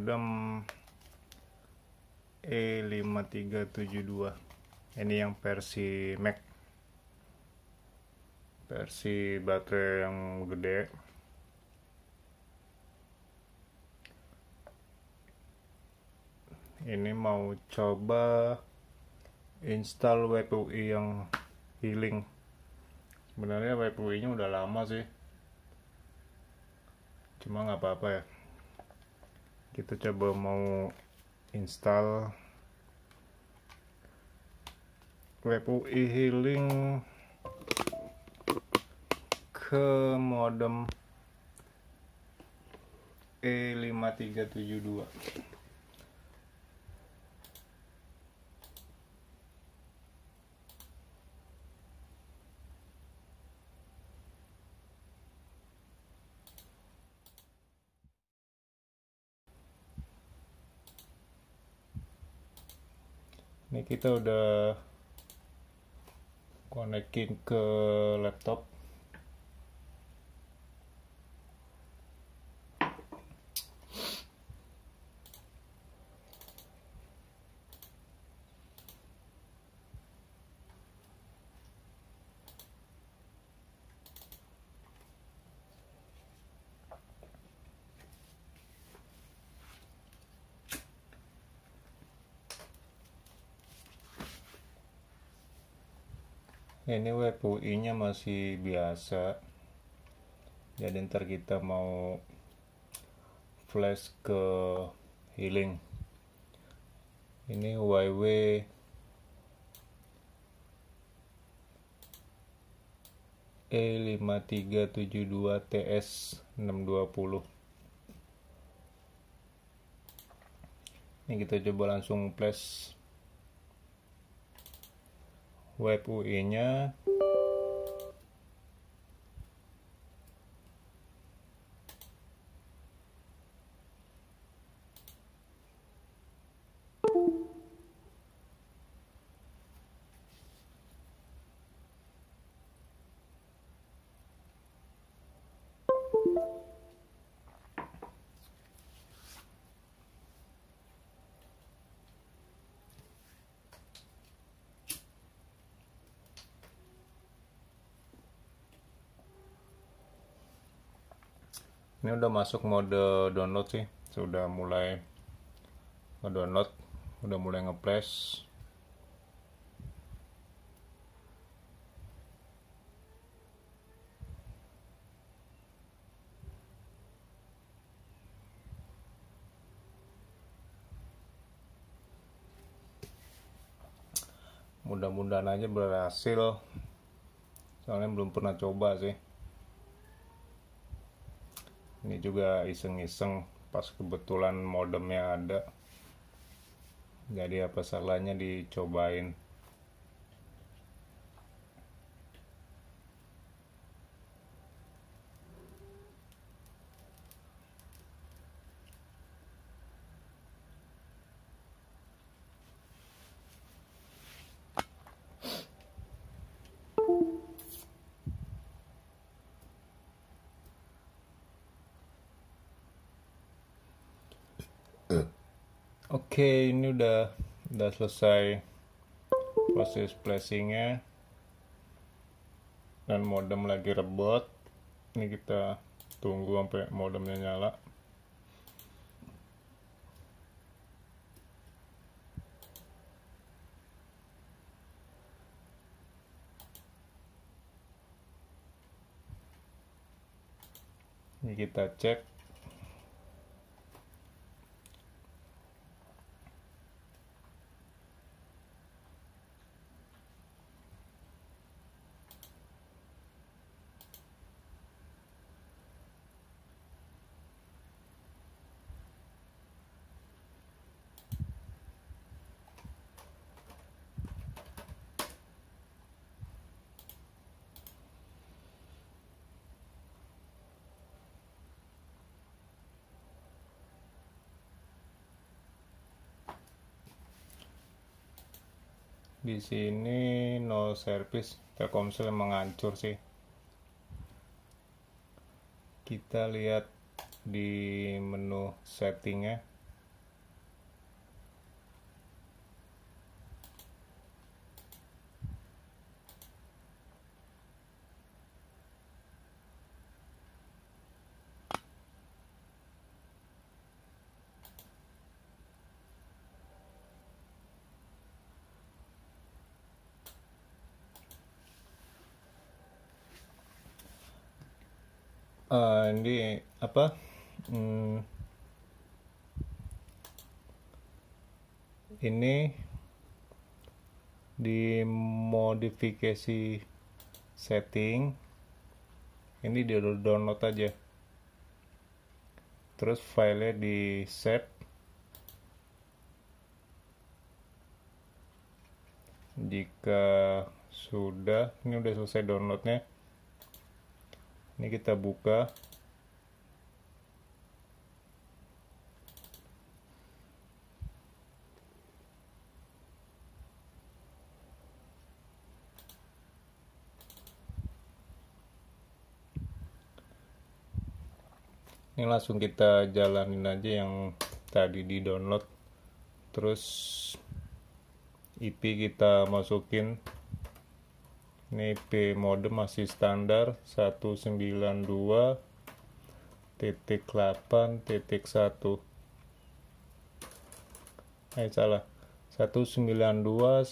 Adam E5372 ini yang versi Mac versi baterai yang gede ini mau coba install WPUI yang healing sebenarnya WPUI nya udah lama sih cuma nggak apa-apa ya kita coba mau install web UI healing ke modem E5372 ini kita udah konekin ke laptop ini WPUI nya masih biasa jadi ntar kita mau flash ke healing ini YW E5372TS 620 ini kita coba langsung flash web UI-nya ini udah masuk mode download sih sudah mulai ngedownload udah mulai ngepress mudah-mudahan aja berhasil soalnya belum pernah coba sih ini juga iseng-iseng pas kebetulan modemnya ada jadi apa salahnya dicobain Oke, ini udah udah selesai proses placingnya dan modem lagi rebot. Ini kita tunggu sampai modemnya nyala. Ini kita cek di sini no service Telkomsel mengancur sih kita lihat di menu settingnya uh, eh, ini apa hmm, ini di modifikasi setting ini di download aja terus filenya di save jika sudah ini udah selesai downloadnya ini kita buka ini langsung kita jalanin aja yang tadi di download terus IP kita masukin ini P mode masih standar 192.8.1. titik eh salah 192.168.8.1.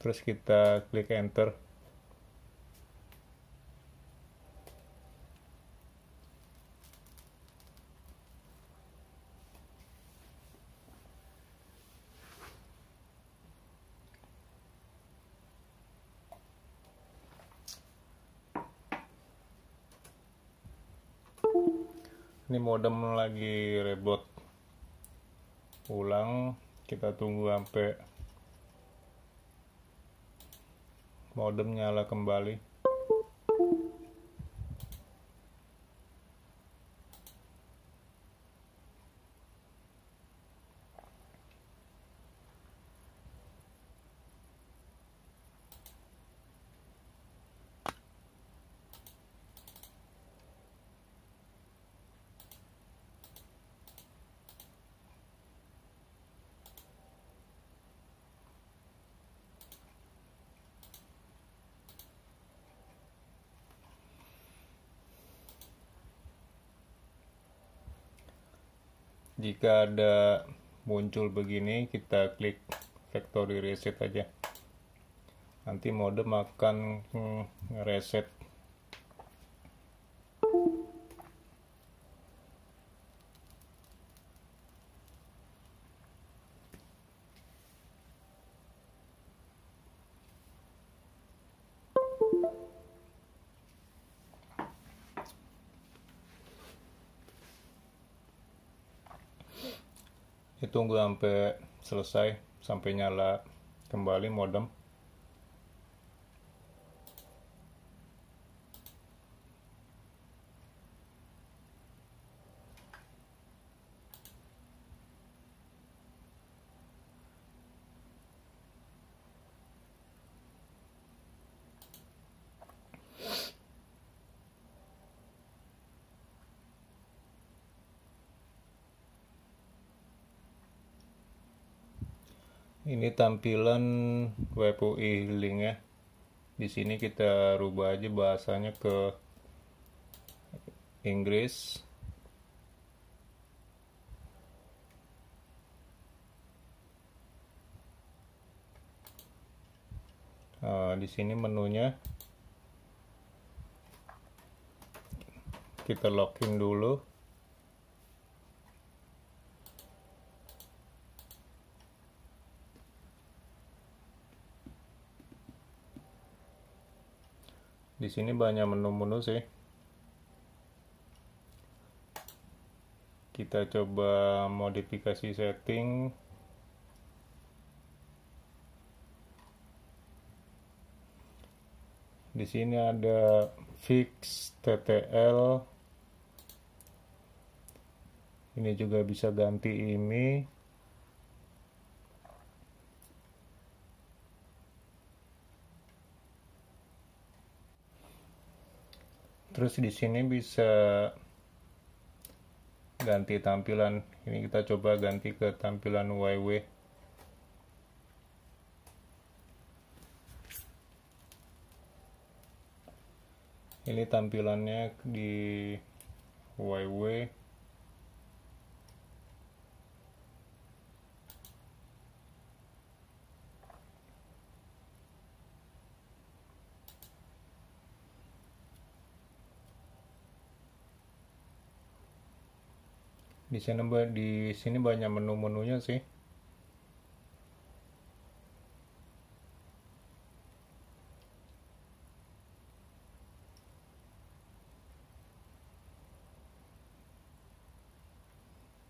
terus kita klik enter modem lagi reboot ulang kita tunggu sampai modem nyala kembali jika ada muncul begini kita klik factory reset aja nanti modem akan hmm, reset ditunggu sampai selesai sampai nyala kembali modem ini tampilan WPUI ya. di sini kita rubah aja bahasanya ke Inggris nah, di sini menunya kita login dulu di sini banyak menu-menu sih kita coba modifikasi setting di sini ada fix TTL ini juga bisa ganti ini terus di sini bisa ganti tampilan ini kita coba ganti ke tampilan YW ini tampilannya di YW di sini di sini banyak menu-menunya sih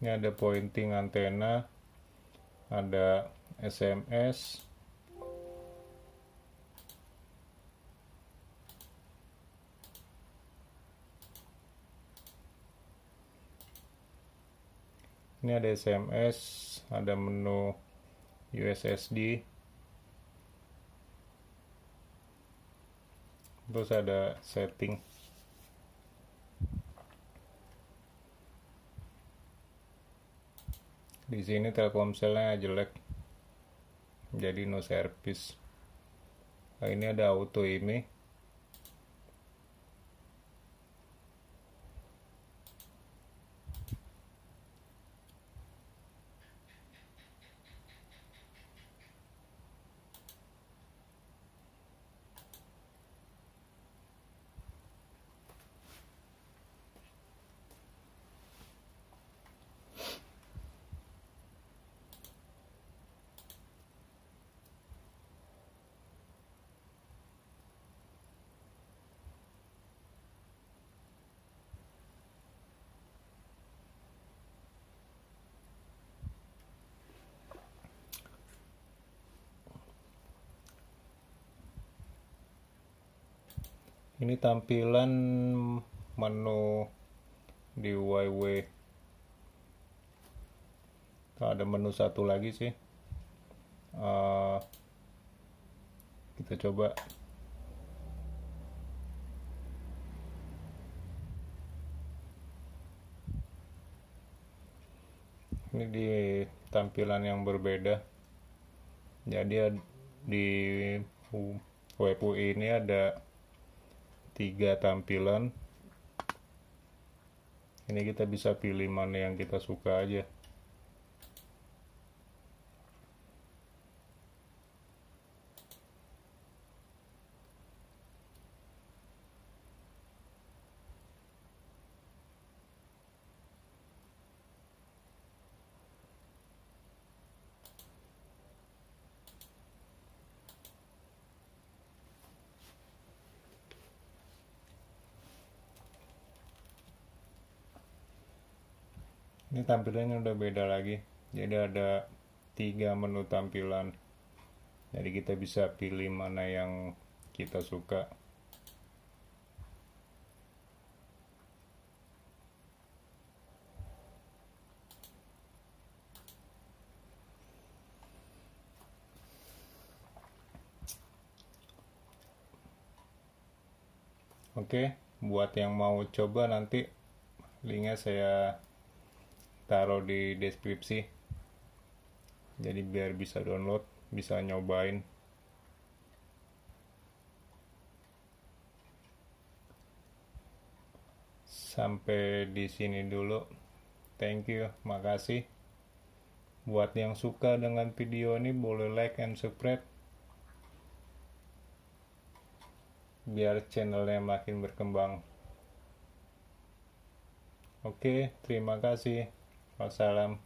ini ada pointing antena ada SMS ini ada SMS ada menu USSD terus ada setting di sini Telkomselnya jelek jadi no service nah, ini ada auto ini ini tampilan menu di Tidak ada menu satu lagi sih uh, kita coba ini di tampilan yang berbeda jadi di WPUI ini ada tiga tampilan ini kita bisa pilih mana yang kita suka aja ini tampilannya udah beda lagi jadi ada tiga menu tampilan jadi kita bisa pilih mana yang kita suka Oke, buat yang mau coba nanti linknya saya taruh di deskripsi jadi biar bisa download bisa nyobain sampai di sini dulu thank you makasih buat yang suka dengan video ini boleh like and subscribe biar channelnya makin berkembang. Oke, terima kasih. a szellem